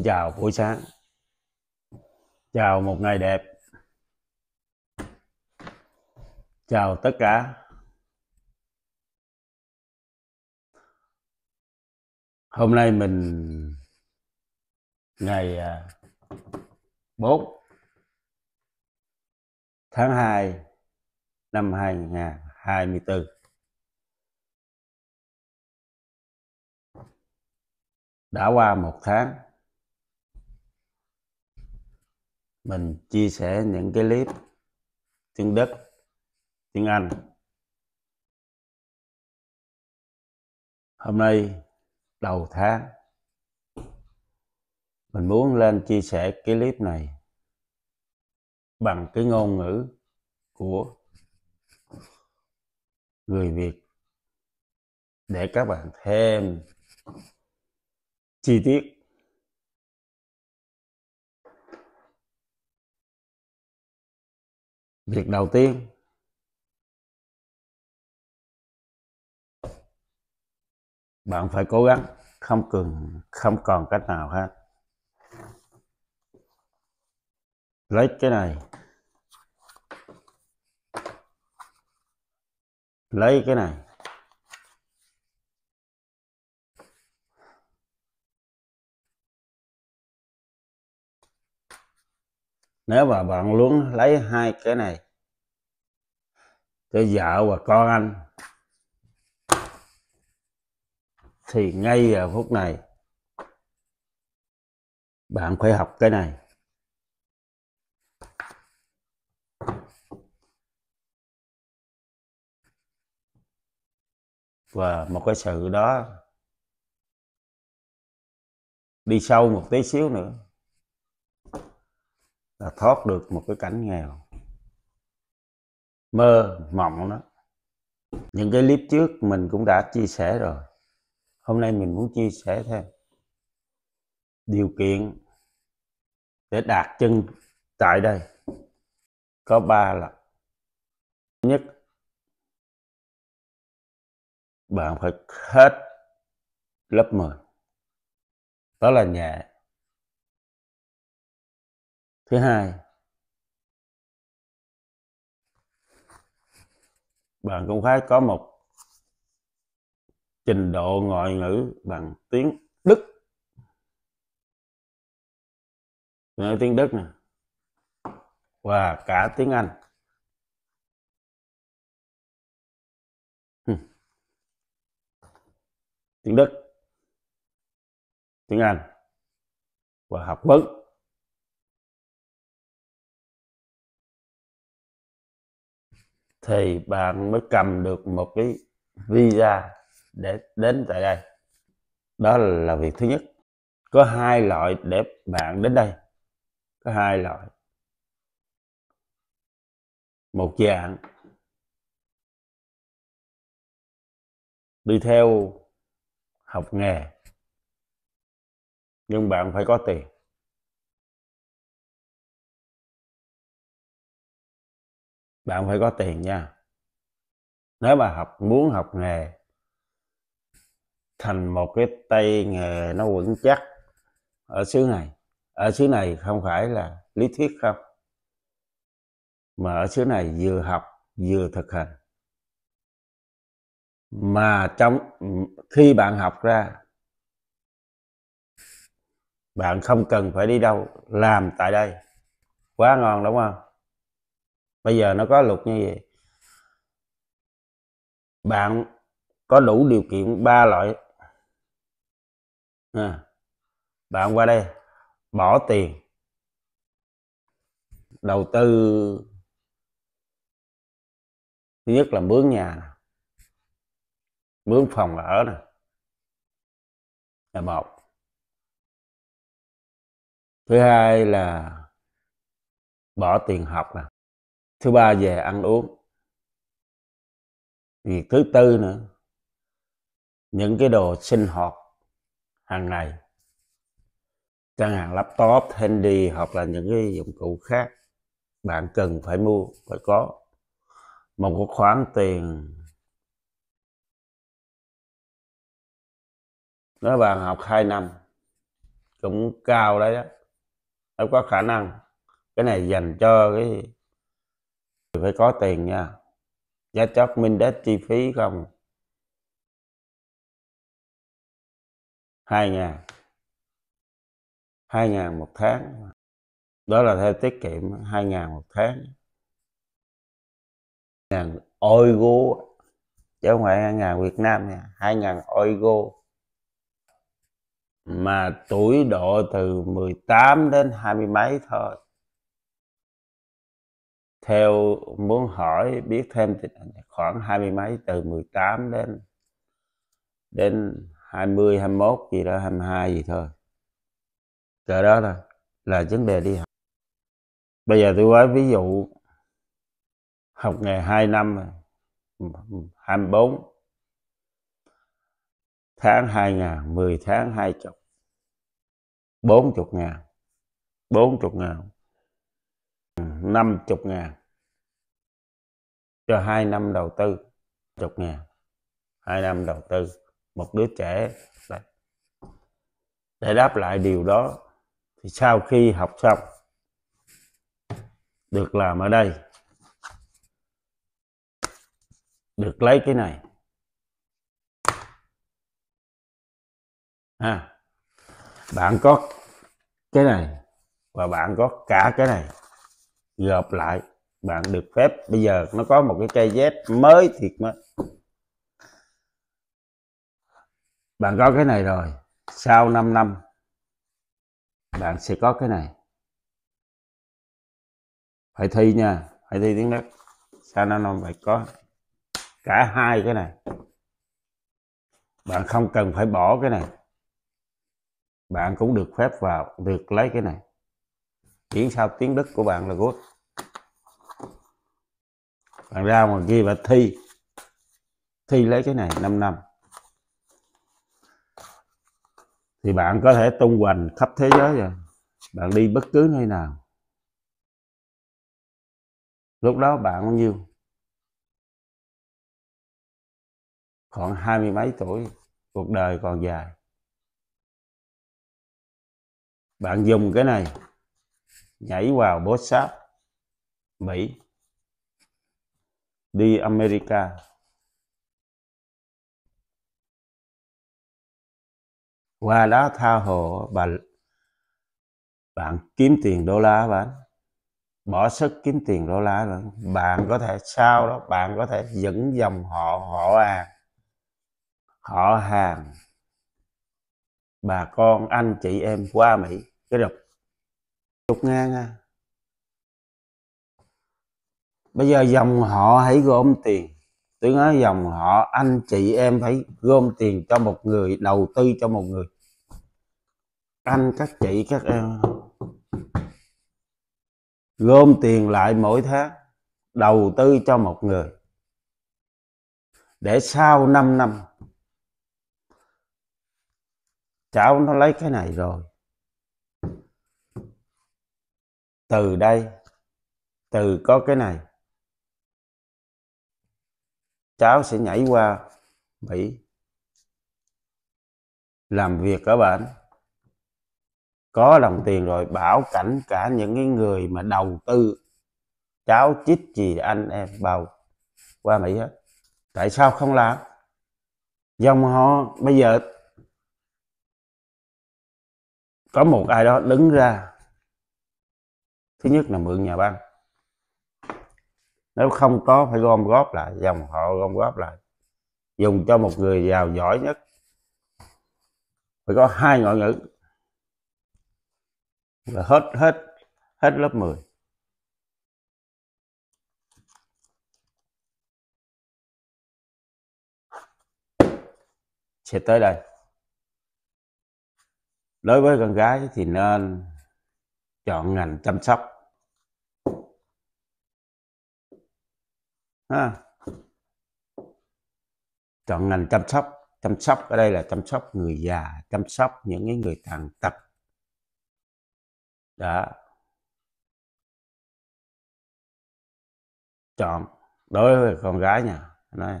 Xin chào buổi sáng Chào một ngày đẹp Chào tất cả Hôm nay mình Ngày 4 à, Tháng 2 Năm 2024 đã qua một tháng mình chia sẻ những cái clip tiếng Đức, tiếng Anh. Hôm nay đầu tháng mình muốn lên chia sẻ cái clip này bằng cái ngôn ngữ của người Việt để các bạn thêm chi tiết việc đầu tiên bạn phải cố gắng không cần không còn cách nào hết lấy cái này lấy cái này nếu mà bạn luôn lấy hai cái này cho vợ và con anh thì ngay giờ phút này bạn phải học cái này và một cái sự đó đi sâu một tí xíu nữa là thoát được một cái cảnh nghèo mơ mộng đó những cái clip trước mình cũng đã chia sẻ rồi hôm nay mình muốn chia sẻ thêm điều kiện để đạt chân tại đây có ba là nhất bạn phải hết lớp 10 đó là nhà thứ hai bạn cũng phải có một trình độ ngoại ngữ bằng tiếng đức nói tiếng đức nè và cả tiếng anh hmm. tiếng đức tiếng anh và học vấn thì bạn mới cầm được một cái visa để đến tại đây đó là việc thứ nhất có hai loại để bạn đến đây có hai loại một dạng đi theo học nghề nhưng bạn phải có tiền bạn phải có tiền nha nếu mà học muốn học nghề thành một cái tay nghề nó vững chắc ở xứ này ở xứ này không phải là lý thuyết không mà ở xứ này vừa học vừa thực hành mà trong khi bạn học ra bạn không cần phải đi đâu làm tại đây quá ngon đúng không bây giờ nó có luật như vậy bạn có đủ điều kiện ba loại à, bạn qua đây bỏ tiền đầu tư thứ nhất là mướn nhà mướn phòng ở nè là một thứ hai là bỏ tiền học nè thứ ba về ăn uống việc thứ tư nữa những cái đồ sinh hoạt hàng ngày chẳng hạn laptop handy hoặc là những cái dụng cụ khác bạn cần phải mua phải có một cái khoản tiền nếu bạn học 2 năm cũng cao đấy đó nó có khả năng cái này dành cho cái phải có tiền nha giá chót minh đết chi phí không hai ngàn hai ngàn một tháng đó là theo tiết kiệm hai ngàn một tháng ngàn ôi gô chứ không phải hai ngàn Việt Nam nha hai ngàn ôi gô mà tuổi độ từ 18 đến hai mươi mấy thôi theo muốn hỏi biết thêm thì khoảng hai mươi mấy từ 18 đến đến 20 21 gì đó 22 gì thôi cỡ đó là là vấn đề đi học bây giờ tôi nói ví dụ học ngày 2 năm 24 tháng 2 ngàn 10 tháng 20 40 ngàn 40 ngàn 50 ngàn cho hai năm đầu tư 10 ngàn hai năm đầu tư một đứa trẻ để đáp lại điều đó thì sau khi học xong được làm ở đây được lấy cái này à, bạn có cái này và bạn có cả cái này gộp lại bạn được phép bây giờ nó có một cái cây dép mới thiệt mới bạn có cái này rồi sau 5 năm bạn sẽ có cái này phải thi nha phải thi tiếng đất sau 5 năm phải có cả hai cái này bạn không cần phải bỏ cái này bạn cũng được phép vào được lấy cái này miễn sao tiếng đức của bạn là quốc bạn ra ngoài kia và thi thi lấy cái này 5 năm thì bạn có thể tung hoành khắp thế giới rồi bạn đi bất cứ nơi nào lúc đó bạn bao nhiêu khoảng hai mươi mấy tuổi cuộc đời còn dài bạn dùng cái này nhảy vào bốt sáp mỹ đi America qua đó tha hồ bà bạn kiếm tiền đô la bạn bỏ sức kiếm tiền đô la bạn bạn có thể sao đó bạn có thể dẫn dòng họ họ hàng họ hàng bà con anh chị em qua mỹ cái đục chục ngàn à bây giờ dòng họ hãy gom tiền tôi nói dòng họ anh chị em phải gom tiền cho một người đầu tư cho một người anh các chị các em gom tiền lại mỗi tháng đầu tư cho một người để sau 5 năm cháu nó lấy cái này rồi từ đây từ có cái này cháu sẽ nhảy qua Mỹ làm việc ở bển có đồng tiền rồi bảo cảnh cả những cái người mà đầu tư cháu chích gì anh em bầu qua Mỹ hết tại sao không làm dòng họ bây giờ có một ai đó đứng ra thứ nhất là mượn nhà băng nếu không có phải gom góp lại dòng họ gom góp lại dùng cho một người giàu giỏi nhất phải có hai ngoại ngữ là hết hết hết lớp 10 sẽ tới đây đối với con gái thì nên chọn ngành chăm sóc ha. chọn ngành chăm sóc chăm sóc ở đây là chăm sóc người già chăm sóc những cái người tàn tật đó chọn đối với con gái nha nói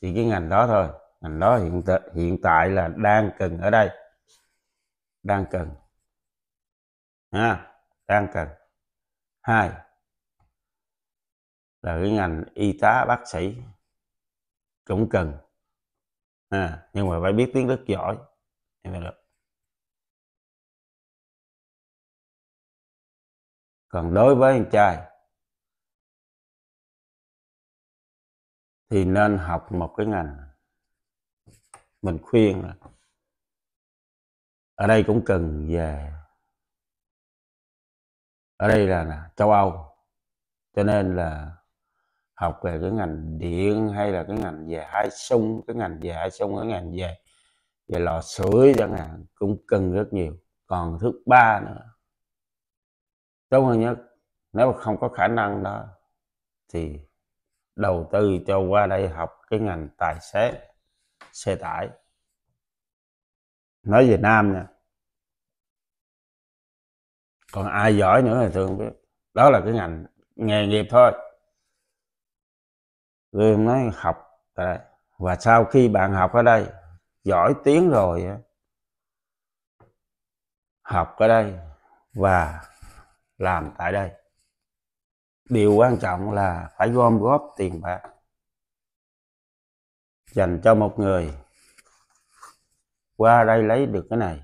chỉ cái ngành đó thôi ngành đó hiện tại hiện tại là đang cần ở đây đang cần ha đang cần hai là cái ngành y tá bác sĩ cũng cần à, nhưng mà phải biết tiếng đức giỏi thì mới được còn đối với anh trai thì nên học một cái ngành mình khuyên là ở đây cũng cần về ở đây là châu âu cho nên là học về cái ngành điện hay là cái ngành về hai sông cái ngành về hai sông cái ngành về về lò sưởi chẳng hạn cũng cần rất nhiều còn thứ ba nữa tốt hơn nhất nếu mà không có khả năng đó thì đầu tư cho qua đây học cái ngành tài xế xe tải nói về nam nha còn ai giỏi nữa thì tôi không biết đó là cái ngành nghề nghiệp thôi rồi nói học đây và sau khi bạn học ở đây giỏi tiếng rồi học ở đây và làm tại đây điều quan trọng là phải gom góp tiền bạc dành cho một người qua đây lấy được cái này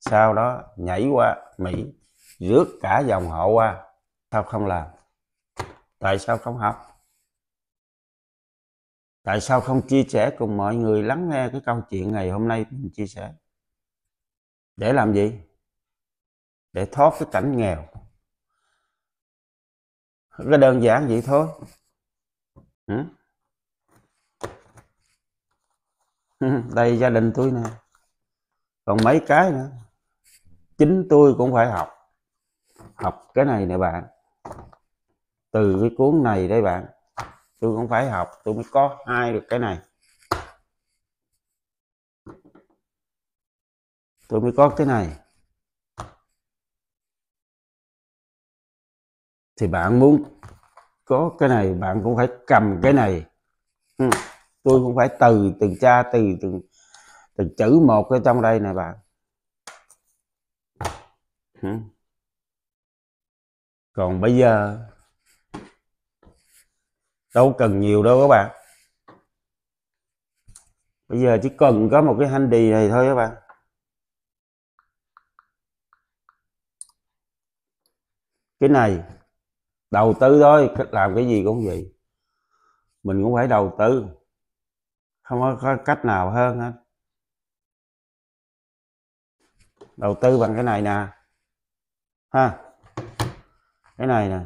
sau đó nhảy qua mỹ rước cả dòng họ qua sao không làm tại sao không học tại sao không chia sẻ cùng mọi người lắng nghe cái câu chuyện ngày hôm nay mình chia sẻ để làm gì để thoát cái cảnh nghèo rất đơn giản vậy thôi đây gia đình tôi nè còn mấy cái nữa chính tôi cũng phải học học cái này nè bạn từ cái cuốn này đây bạn tôi cũng phải học tôi mới có hai được cái này tôi mới có cái này thì bạn muốn có cái này bạn cũng phải cầm cái này ừ, tôi cũng phải từ từng cha từ từng từng chữ một ở trong đây này bạn ừ. còn bây giờ đâu cần nhiều đâu các bạn bây giờ chỉ cần có một cái handy này thôi các bạn cái này đầu tư thôi làm cái gì cũng vậy mình cũng phải đầu tư không có, cách nào hơn hết đầu tư bằng cái này nè ha cái này nè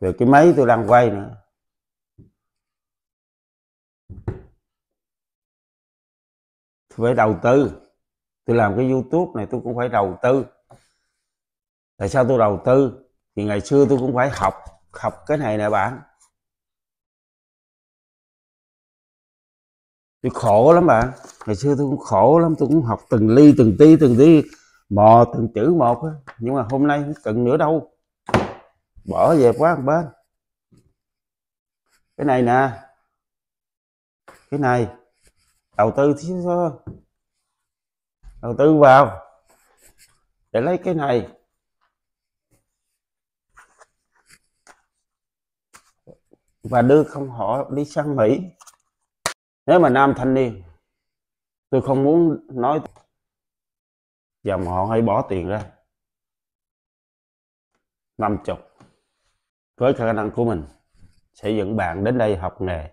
về cái máy tôi đang quay nữa tôi phải đầu tư tôi làm cái youtube này tôi cũng phải đầu tư tại sao tôi đầu tư thì ngày xưa tôi cũng phải học học cái này nè bạn tôi khổ lắm bạn ngày xưa tôi cũng khổ lắm tôi cũng học từng ly từng tí từng tí mò từng chữ một á nhưng mà hôm nay không cần nữa đâu bỏ dẹp quá một bên cái này nè cái này đầu tư thì đầu tư vào để lấy cái này và đưa không họ đi sang Mỹ nếu mà nam thanh niên tôi không muốn nói dòng họ hay bỏ tiền ra năm chục với khả năng của mình sẽ dẫn bạn đến đây học nghề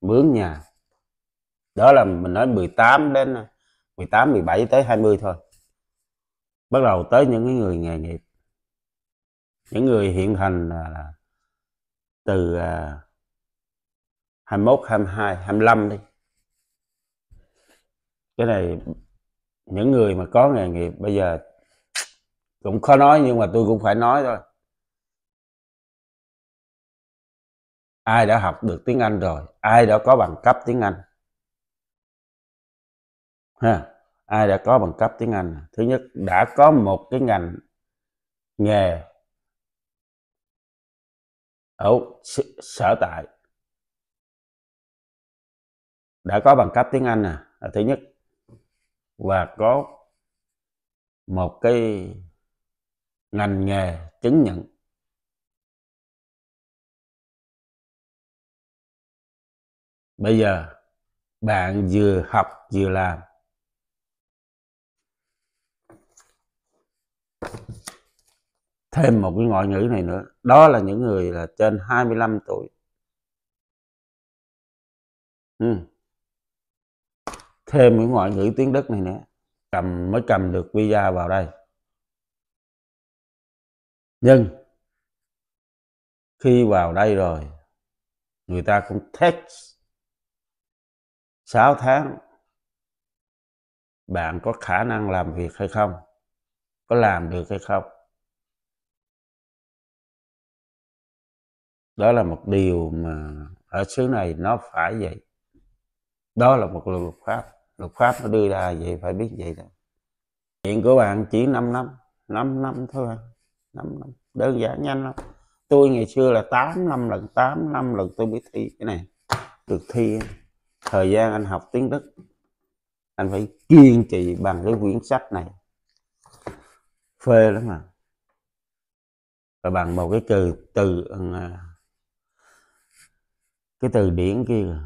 mướn nhà đó là mình nói 18 đến 18 17 tới 20 thôi bắt đầu tới những người nghề nghiệp những người hiện hành là từ 21 22 25 đi cái này những người mà có nghề nghiệp bây giờ cũng khó nói nhưng mà tôi cũng phải nói thôi ai đã học được tiếng Anh rồi ai đã có bằng cấp tiếng Anh ha ai đã có bằng cấp tiếng Anh thứ nhất đã có một cái ngành nghề ở sở tại đã có bằng cấp tiếng Anh à, là thứ nhất và có một cái ngành nghề chứng nhận bây giờ bạn vừa học vừa làm thêm một cái ngoại ngữ này nữa đó là những người là trên 25 tuổi ừ. thêm cái ngoại ngữ tiếng Đức này nữa cầm mới cầm được visa vào đây nhưng khi vào đây rồi người ta cũng test 6 tháng bạn có khả năng làm việc hay không có làm được hay không đó là một điều mà ở xứ này nó phải vậy đó là một luật pháp luật pháp nó đưa ra vậy phải biết vậy thôi chuyện của bạn chỉ 5 năm 5 năm thôi à. 5 năm đơn giản nhanh lắm tôi ngày xưa là 8 năm lần 8 năm lần tôi mới thi cái này được thi thời gian anh học tiếng Đức anh phải kiên trì bằng cái quyển sách này phê lắm mà và bằng một cái từ từ ờ, cái từ điển kia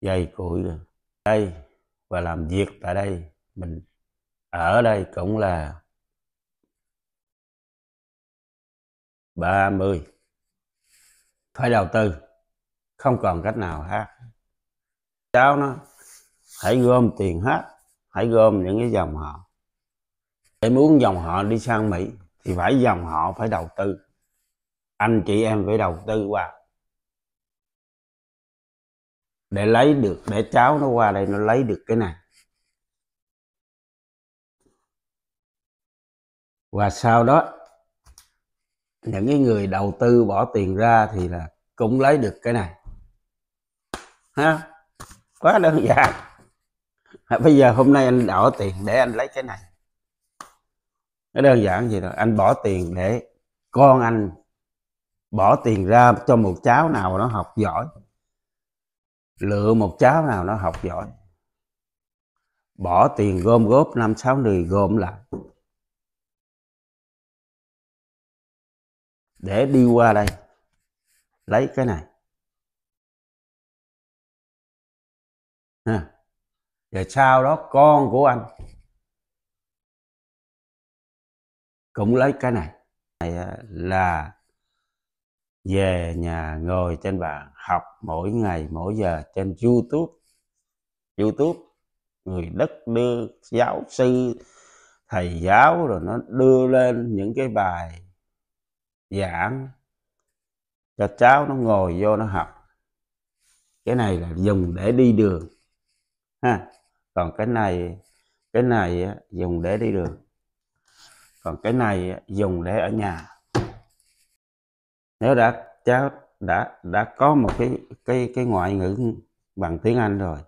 dày cụi đây và làm việc tại đây mình ở đây cũng là 30 phải đầu tư không còn cách nào khác cháu nó hãy gom tiền hết hãy gom những cái dòng họ để muốn dòng họ đi sang mỹ thì phải dòng họ phải đầu tư anh chị em phải đầu tư qua để lấy được để cháu nó qua đây nó lấy được cái này và sau đó những cái người đầu tư bỏ tiền ra thì là cũng lấy được cái này ha quá đơn giản dạ. à, bây giờ hôm nay anh đỏ tiền để anh lấy cái này nó đơn giản gì rồi anh bỏ tiền để con anh bỏ tiền ra cho một cháu nào nó học giỏi lựa một cháu nào nó học giỏi bỏ tiền gom góp năm sáu người gom lại để đi qua đây lấy cái này à. và sau đó con của anh cũng lấy cái này này à, là về nhà ngồi trên bàn học mỗi ngày mỗi giờ trên youtube youtube người đất đưa giáo sư thầy giáo rồi nó đưa lên những cái bài giảng cho cháu nó ngồi vô nó học cái này là dùng để đi đường ha còn cái này cái này dùng để đi đường còn cái này dùng để ở nhà nếu đã cháu đã đã có một cái cái cái ngoại ngữ bằng tiếng Anh rồi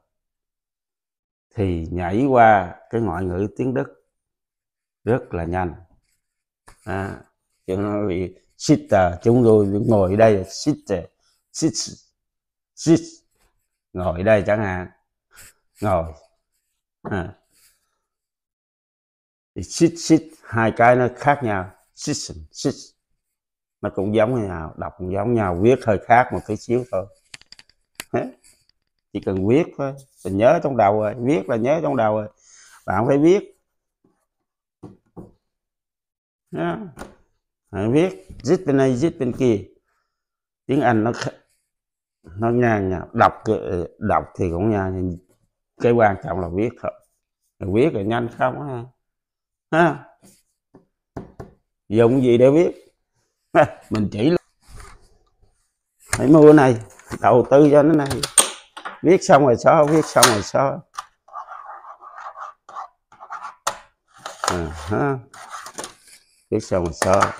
thì nhảy qua cái ngoại ngữ tiếng Đức rất là nhanh à, cho nó bị sister chúng tôi ngồi đây sister sit sit ngồi đây chẳng hạn rồi à. thì sit sit hai cái nó khác nhau sit sit nó cũng giống nhau đọc cũng giống nhau viết hơi khác một cái xíu thôi chỉ cần viết thôi mình nhớ trong đầu rồi viết là nhớ trong đầu rồi bạn phải viết đó. bạn viết dít bên này dít bên kia tiếng anh nó nó ngang nhau đọc ờ, đọc thì cũng ngang cái quan trọng là viết thôi rồi viết rồi nhanh không ha, ha? dụng gì để viết ha? mình chỉ là phải mua này đầu tư cho nó này viết xong rồi sao viết xong rồi sao à, ờ ha. viết xong rồi sao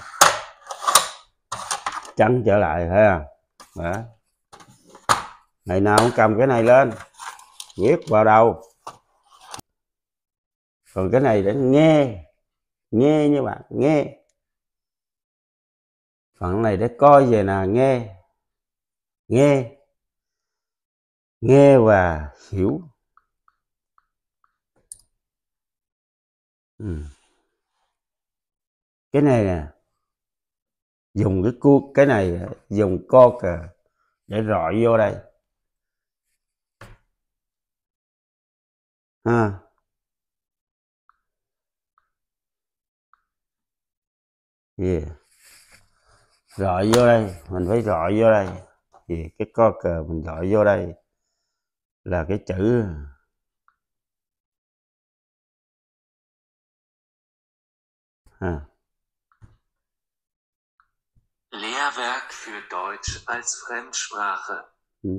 trắng trở lại ha Đó. ngày nào cũng cầm cái này lên viết vào đầu còn cái này để nghe nghe như bạn nghe phần này để coi về là nghe nghe nghe và hiểu ừ. cái này nè dùng cái cu cái này à, dùng co cờ à, để rọi vô đây à yeah. gọi vô đây mình phải gọi vô đây thì yeah. cái co cờ mình gọi vô đây là cái chữ à Lehrwerk für Deutsch als Fremdsprache. Ừ.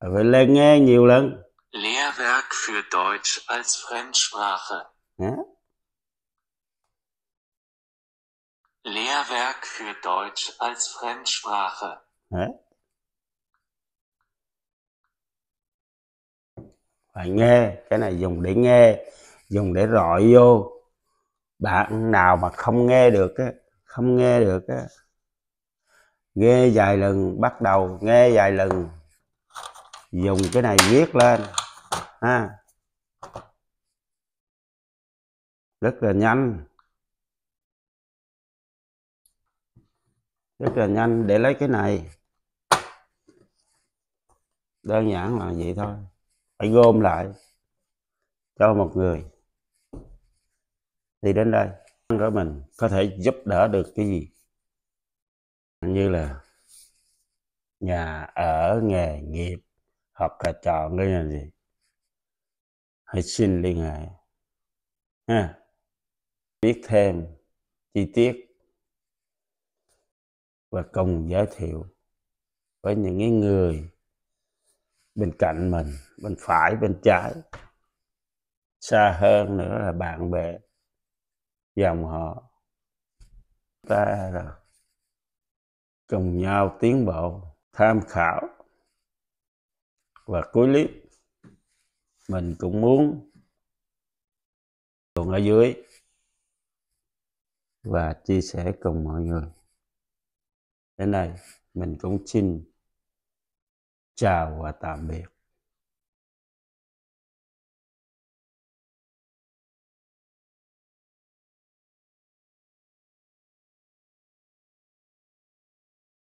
Phải lên nghe nhiều lần. Lehrwerk für Deutsch als Fremdsprache. Hm? Lehrwerk für Deutsch als Fremdsprache. Đấy. Phải nghe, cái này dùng để nghe, dùng để rọi vô. Bạn nào mà không nghe được á, không nghe được á. Nghe vài lần bắt đầu, nghe vài lần. Dùng cái này viết lên ha rất là nhanh rất là nhanh để lấy cái này đơn giản là vậy thôi phải gom lại cho một người thì đến đây của mình có thể giúp đỡ được cái gì như là nhà ở nghề nghiệp hoặc là chọn cái gì hãy xin liên hệ ha biết thêm chi tiết và cùng giới thiệu với những người bên cạnh mình bên phải bên trái xa hơn nữa là bạn bè dòng họ ta là cùng nhau tiến bộ tham khảo và cuối clip mình cũng muốn luận ở dưới và chia sẻ cùng mọi người đến đây mình cũng xin chào và tạm biệt